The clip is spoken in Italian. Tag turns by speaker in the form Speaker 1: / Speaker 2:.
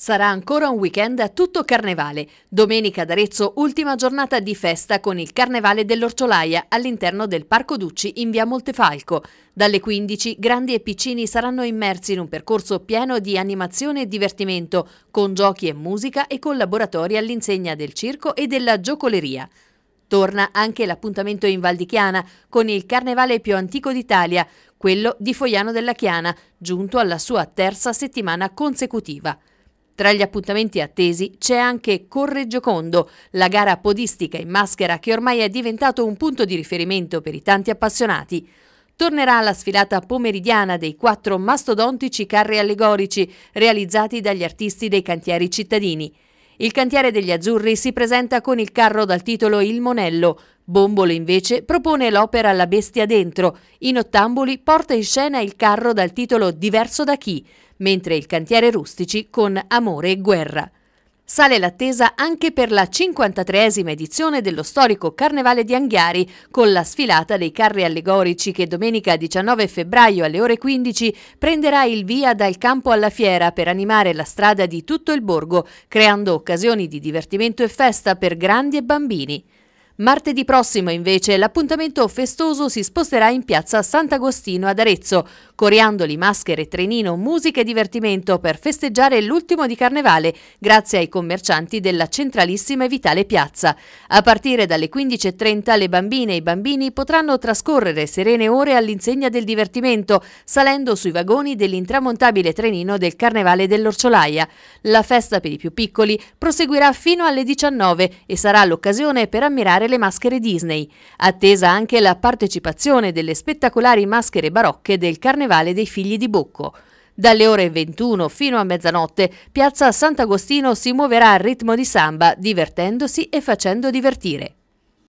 Speaker 1: Sarà ancora un weekend a tutto carnevale. Domenica ad Arezzo, ultima giornata di festa con il Carnevale dell'Orciolaia all'interno del Parco Ducci in via Montefalco. Dalle 15 grandi e piccini saranno immersi in un percorso pieno di animazione e divertimento, con giochi e musica e collaboratori all'insegna del circo e della giocoleria. Torna anche l'appuntamento in Val di Chiana con il carnevale più antico d'Italia, quello di Foiano della Chiana, giunto alla sua terza settimana consecutiva. Tra gli appuntamenti attesi c'è anche Corre Giocondo, la gara podistica in maschera che ormai è diventato un punto di riferimento per i tanti appassionati. Tornerà la sfilata pomeridiana dei quattro mastodontici carri allegorici realizzati dagli artisti dei cantieri cittadini. Il cantiere degli Azzurri si presenta con il carro dal titolo Il Monello. Bombolo invece propone l'opera La bestia dentro. In Ottamboli porta in scena il carro dal titolo Diverso da chi, mentre il cantiere Rustici con Amore e guerra. Sale l'attesa anche per la 53esima edizione dello storico Carnevale di Anghiari, con la sfilata dei carri allegorici che domenica 19 febbraio alle ore 15 prenderà il via dal campo alla fiera per animare la strada di tutto il borgo, creando occasioni di divertimento e festa per grandi e bambini. Martedì prossimo invece l'appuntamento festoso si sposterà in piazza Sant'Agostino ad Arezzo, coriandoli, maschere, trenino, musica e divertimento per festeggiare l'ultimo di Carnevale grazie ai commercianti della centralissima e vitale piazza. A partire dalle 15.30 le bambine e i bambini potranno trascorrere serene ore all'insegna del divertimento salendo sui vagoni dell'intramontabile trenino del Carnevale dell'Orciolaia. La festa per i più piccoli proseguirà fino alle 19 e sarà l'occasione per ammirare le maschere Disney, attesa anche la partecipazione delle spettacolari maschere barocche del Carnevale dei Figli di Bocco. Dalle ore 21 fino a mezzanotte, Piazza Sant'Agostino si muoverà a ritmo di samba, divertendosi e facendo divertire.